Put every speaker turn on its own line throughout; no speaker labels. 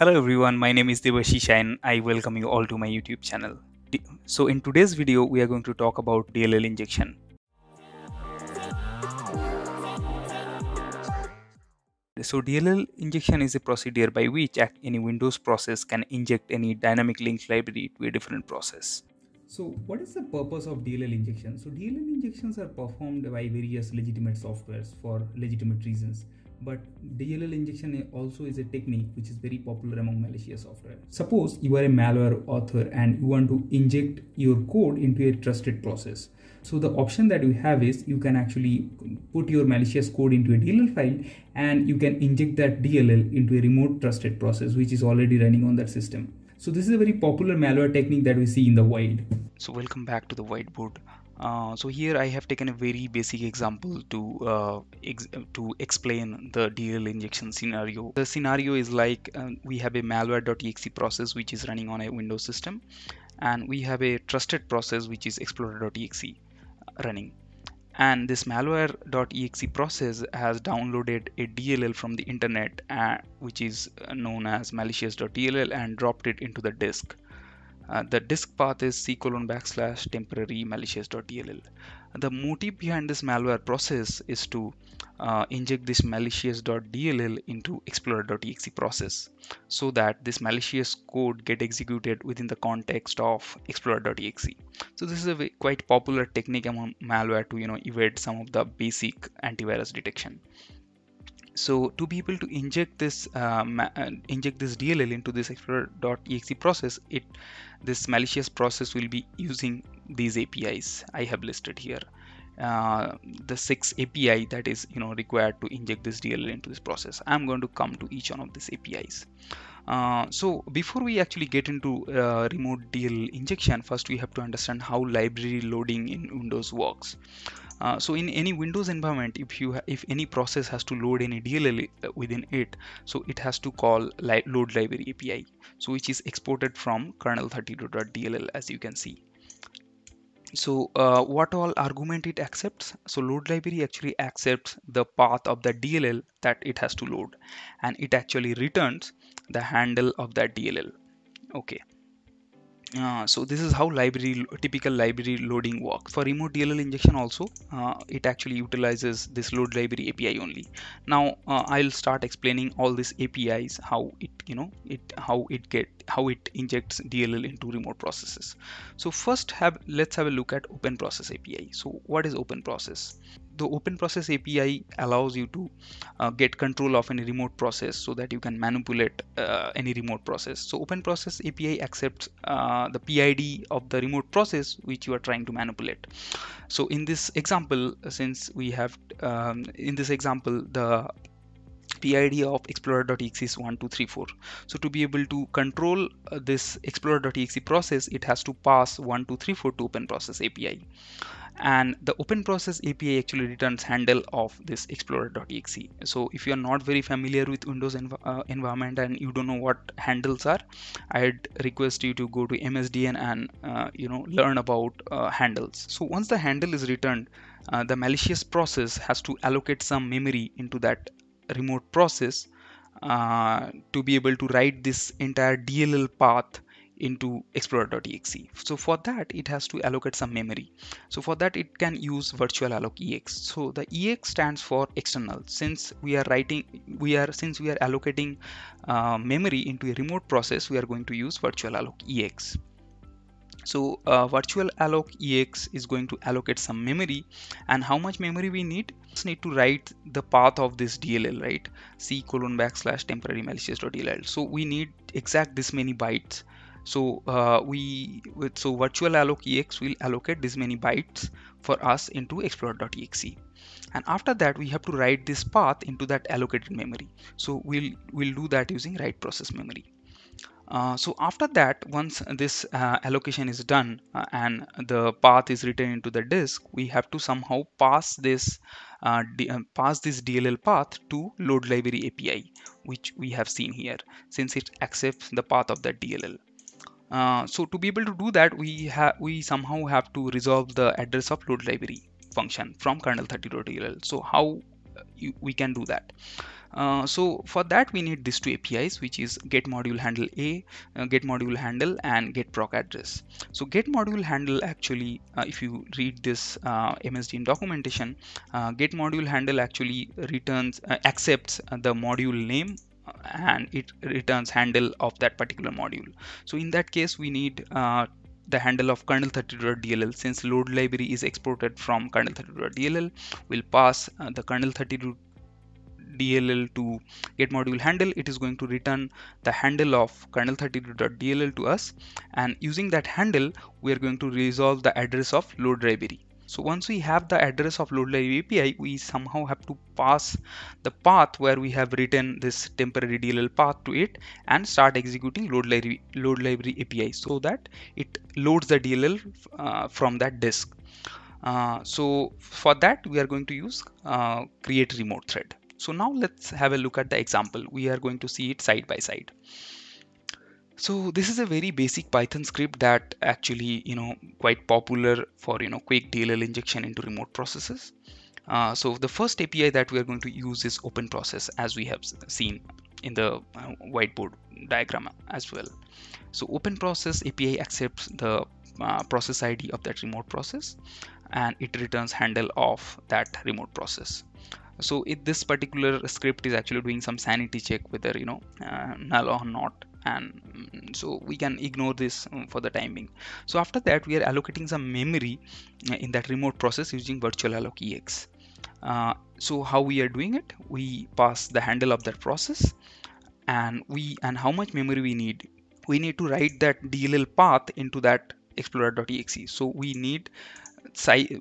Hello everyone, my name is Devashish and I welcome you all to my YouTube channel. So in today's video, we are going to talk about DLL injection. So DLL injection is a procedure by which any Windows process can inject any dynamic link library to a different process. So what is the purpose of DLL injection? So DLL injections are performed by various legitimate softwares for legitimate reasons but DLL injection also is a technique which is very popular among malicious software. Suppose you are a malware author and you want to inject your code into a trusted process. So the option that you have is you can actually put your malicious code into a DLL file and you can inject that DLL into a remote trusted process which is already running on that system. So this is a very popular malware technique that we see in the wild. So welcome back to the whiteboard. Uh, so here I have taken a very basic example to uh, ex to explain the DL injection scenario. The scenario is like um, we have a malware.exe process which is running on a Windows system and we have a trusted process which is explorer.exe running and this malware.exe process has downloaded a DLL from the internet uh, which is uh, known as malicious.dll and dropped it into the disk uh, the disk path is c colon backslash temporary malicious.dll. The motive behind this malware process is to uh, inject this malicious.dll into explorer.exe process so that this malicious code get executed within the context of explorer.exe. So this is a quite popular technique among malware to you know evade some of the basic antivirus detection so to be able to inject this um, inject this DLL into this explorer.exe process, it this malicious process will be using these APIs I have listed here. Uh, the six API that is you know required to inject this DLL into this process. I'm going to come to each one of these APIs. Uh, so before we actually get into uh, remote DLL injection, first we have to understand how library loading in Windows works. Uh, so in any windows environment if you if any process has to load any dll uh, within it so it has to call li load library api so which is exported from kernel32.dll as you can see so uh, what all argument it accepts so load library actually accepts the path of the dll that it has to load and it actually returns the handle of that dll okay uh, so this is how library typical library loading works for remote DLL injection also uh, it actually utilizes this load library API only now uh, I'll start explaining all these APIs how it you know it how it get how it injects DLL into remote processes so first have let's have a look at open process API so what is open process the open process api allows you to uh, get control of any remote process so that you can manipulate uh, any remote process so open process api accepts uh, the pid of the remote process which you are trying to manipulate so in this example since we have um, in this example the PID of explorer.exe is 1234. So to be able to control uh, this explorer.exe process, it has to pass 1234 to open process API and the open process API actually returns handle of this explorer.exe. So if you're not very familiar with Windows env uh, environment and you don't know what handles are, I'd request you to go to MSDN and uh, you know learn about uh, handles. So once the handle is returned, uh, the malicious process has to allocate some memory into that remote process uh, to be able to write this entire DLL path into explorer.exe. So for that, it has to allocate some memory. So for that, it can use virtual alloc ex. So the ex stands for external. Since we are writing, we are since we are allocating uh, memory into a remote process, we are going to use virtual alloc ex. So uh, virtual alloc ex is going to allocate some memory and how much memory we need? Just need to write the path of this DLL, right? C colon backslash temporary malicious.dll. So we need exact this many bytes. So uh, we so virtual alloc ex will allocate this many bytes for us into explorer.exe. And after that, we have to write this path into that allocated memory. So we'll we'll do that using write process memory. Uh, so after that, once this uh, allocation is done uh, and the path is written into the disk, we have to somehow pass this uh, uh, pass this DLL path to load library API, which we have seen here, since it accepts the path of the DLL. Uh, so to be able to do that, we have we somehow have to resolve the address of load library function from kernel32.dll. So how uh, you, we can do that? Uh, so for that we need these two APIs which is get module handle a uh, get module handle and get proc address so get module handle actually uh, if you read this uh, MSDN documentation get module handle actually returns accepts the module name and it returns handle of that particular module so in that case we need uh, the handle of kernel32.dll since load library is exported from kernel32.dll we'll pass uh, the kernel32 DLL to get module handle, it is going to return the handle of kernel32.dll to us. And using that handle, we are going to resolve the address of load library. So once we have the address of load library API, we somehow have to pass the path where we have written this temporary DLL path to it and start executing load library, load library API so that it loads the DLL uh, from that disk. Uh, so for that, we are going to use uh, create remote thread. So now let's have a look at the example. We are going to see it side by side. So this is a very basic Python script that actually, you know, quite popular for, you know, quick DLL injection into remote processes. Uh, so the first API that we are going to use is open process as we have seen in the uh, whiteboard diagram as well. So open process API accepts the uh, process ID of that remote process and it returns handle of that remote process. So this particular script is actually doing some sanity check whether you know uh, null or not and mm, so we can ignore this mm, for the time being so after that we are allocating some memory mm, in that remote process using virtual alloc ex uh, so how we are doing it we pass the handle of that process and we and how much memory we need we need to write that dll path into that explorer.exe so we need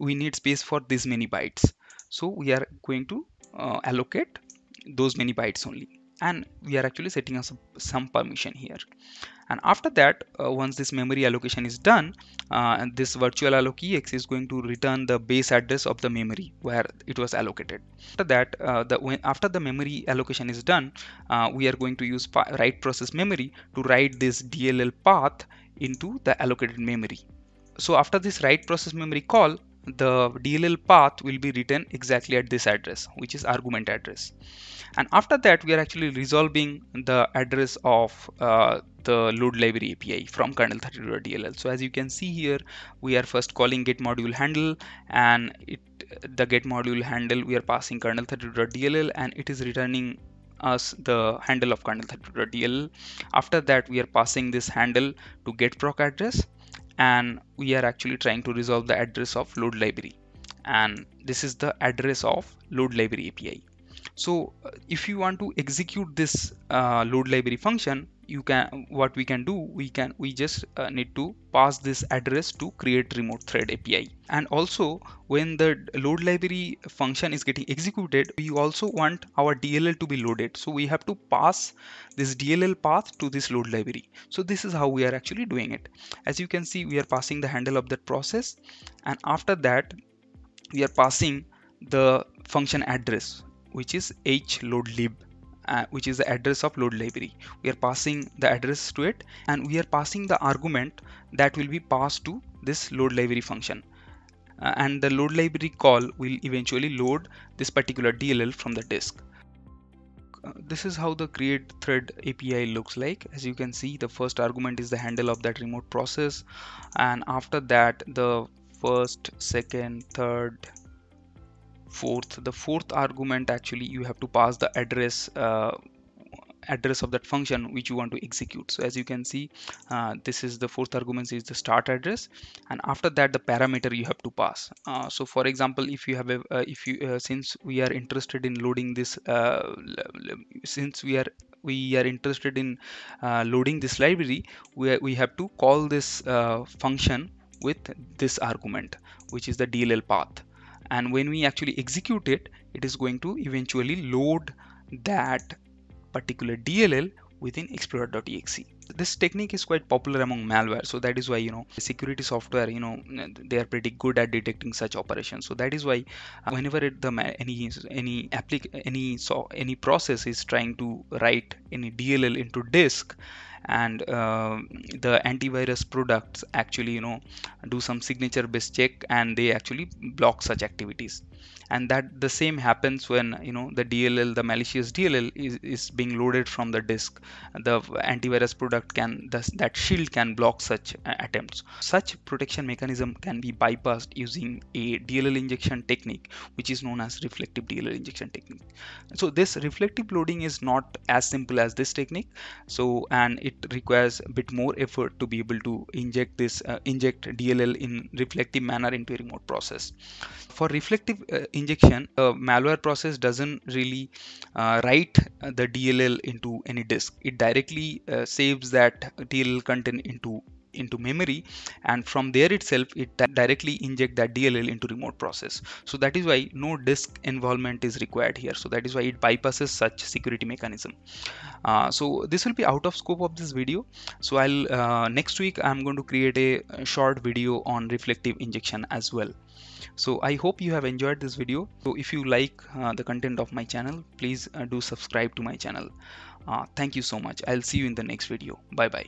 we need space for this many bytes so we are going to uh, allocate those many bytes only and we are actually setting us some permission here and after that uh, once this memory allocation is done uh, and this virtual alloc is going to return the base address of the memory where it was allocated after that uh, the when, after the memory allocation is done uh, we are going to use write process memory to write this dll path into the allocated memory so after this write process memory call the DLL path will be written exactly at this address, which is argument address. And after that, we are actually resolving the address of uh, the load library API from kernel32.dll. So as you can see here, we are first calling get module handle and it, the get module handle, we are passing kernel32.dll and it is returning us the handle of kernel32.dll. After that, we are passing this handle to get proc address and we are actually trying to resolve the address of load library and this is the address of load library API. So uh, if you want to execute this uh, load library function, you can what we can do we can we just uh, need to pass this address to create remote thread api and also when the load library function is getting executed we also want our dll to be loaded so we have to pass this dll path to this load library so this is how we are actually doing it as you can see we are passing the handle of that process and after that we are passing the function address which is hloadlib uh, which is the address of load library we are passing the address to it and we are passing the argument that will be passed to this load library function uh, and the load library call will eventually load this particular DLL from the disk uh, this is how the create thread API looks like as you can see the first argument is the handle of that remote process and after that the first second third fourth the fourth argument actually you have to pass the address uh, address of that function which you want to execute so as you can see uh, this is the fourth argument is the start address and after that the parameter you have to pass uh, so for example if you have a uh, if you uh, since we are interested in loading this uh, since we are we are interested in uh, loading this library we, we have to call this function with this argument which is the dll path and when we actually execute it it is going to eventually load that particular DLL within explorer.exe this technique is quite popular among malware so that is why you know security software you know they are pretty good at detecting such operations so that is why uh, whenever it, the any any applic any so any process is trying to write any dll into disk and uh, the antivirus products actually you know do some signature based check and they actually block such activities and that the same happens when you know the dll the malicious dll is, is being loaded from the disk the antivirus product can thus that shield can block such uh, attempts such protection mechanism can be bypassed using a dll injection technique which is known as reflective dll injection technique so this reflective loading is not as simple as this technique so and it requires a bit more effort to be able to inject this uh, inject DLL in reflective manner into a remote process. For reflective uh, injection, a malware process doesn't really uh, write uh, the DLL into any disk. It directly uh, saves that DLL content into into memory and from there itself it directly inject that DLL into remote process. So that is why no disk involvement is required here. So that is why it bypasses such security mechanism. Uh, so this will be out of scope of this video. So I'll uh, next week I'm going to create a short video on reflective injection as well. So I hope you have enjoyed this video. So if you like uh, the content of my channel, please uh, do subscribe to my channel. Uh, thank you so much. I'll see you in the next video. Bye bye.